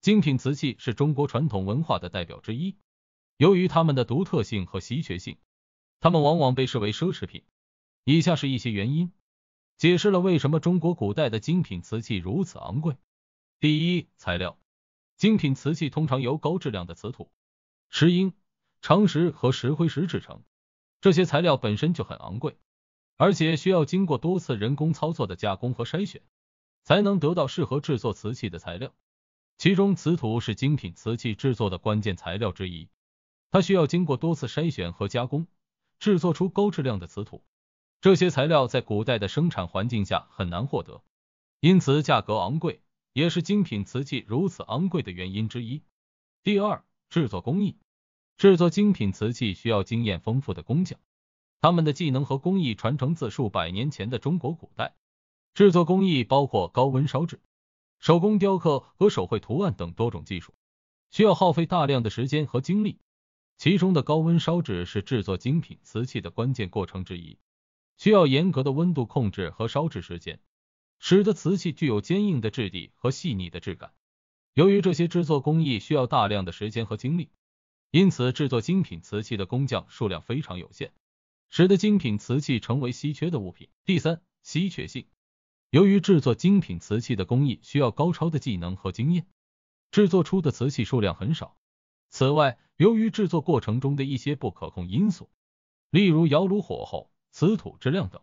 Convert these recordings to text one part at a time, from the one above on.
精品瓷器是中国传统文化的代表之一，由于它们的独特性和稀缺性，它们往往被视为奢侈品。以下是一些原因，解释了为什么中国古代的精品瓷器如此昂贵。第一，材料。精品瓷器通常由高质量的瓷土、石英、长石和石灰石制成，这些材料本身就很昂贵，而且需要经过多次人工操作的加工和筛选，才能得到适合制作瓷器的材料。其中，瓷土是精品瓷器制作的关键材料之一，它需要经过多次筛选和加工，制作出高质量的瓷土。这些材料在古代的生产环境下很难获得，因此价格昂贵，也是精品瓷器如此昂贵的原因之一。第二，制作工艺，制作精品瓷器需要经验丰富的工匠，他们的技能和工艺传承自数百年前的中国古代。制作工艺包括高温烧制。手工雕刻和手绘图案等多种技术，需要耗费大量的时间和精力。其中的高温烧制是制作精品瓷器的关键过程之一，需要严格的温度控制和烧制时间，使得瓷器具有坚硬的质地和细腻的质感。由于这些制作工艺需要大量的时间和精力，因此制作精品瓷器的工匠数量非常有限，使得精品瓷器成为稀缺的物品。第三，稀缺性。由于制作精品瓷器的工艺需要高超的技能和经验，制作出的瓷器数量很少。此外，由于制作过程中的一些不可控因素，例如窑炉火候、瓷土质量等，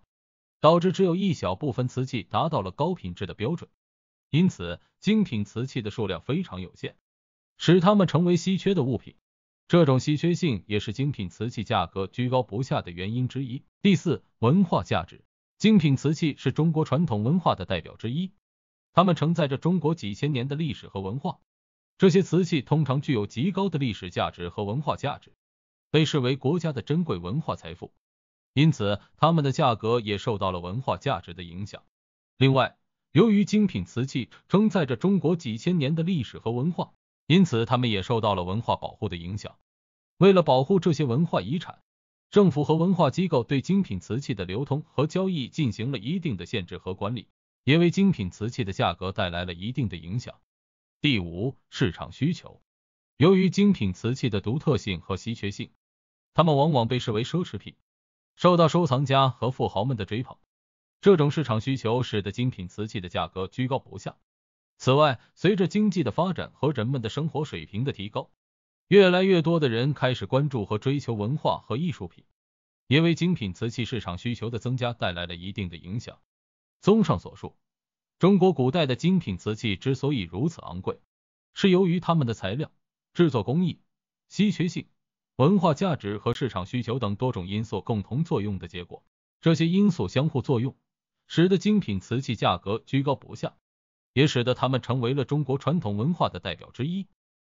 导致只有一小部分瓷器达到了高品质的标准。因此，精品瓷器的数量非常有限，使它们成为稀缺的物品。这种稀缺性也是精品瓷器价格居高不下的原因之一。第四，文化价值。精品瓷器是中国传统文化的代表之一，它们承载着中国几千年的历史和文化。这些瓷器通常具有极高的历史价值和文化价值，被视为国家的珍贵文化财富，因此它们的价格也受到了文化价值的影响。另外，由于精品瓷器承载着中国几千年的历史和文化，因此它们也受到了文化保护的影响。为了保护这些文化遗产。政府和文化机构对精品瓷器的流通和交易进行了一定的限制和管理，也为精品瓷器的价格带来了一定的影响。第五，市场需求。由于精品瓷器的独特性和稀缺性，它们往往被视为奢侈品，受到收藏家和富豪们的追捧。这种市场需求使得精品瓷器的价格居高不下。此外，随着经济的发展和人们的生活水平的提高，越来越多的人开始关注和追求文化和艺术品，也为精品瓷器市场需求的增加带来了一定的影响。综上所述，中国古代的精品瓷器之所以如此昂贵，是由于它们的材料、制作工艺、稀缺性、文化价值和市场需求等多种因素共同作用的结果。这些因素相互作用，使得精品瓷器价格居高不下，也使得它们成为了中国传统文化的代表之一。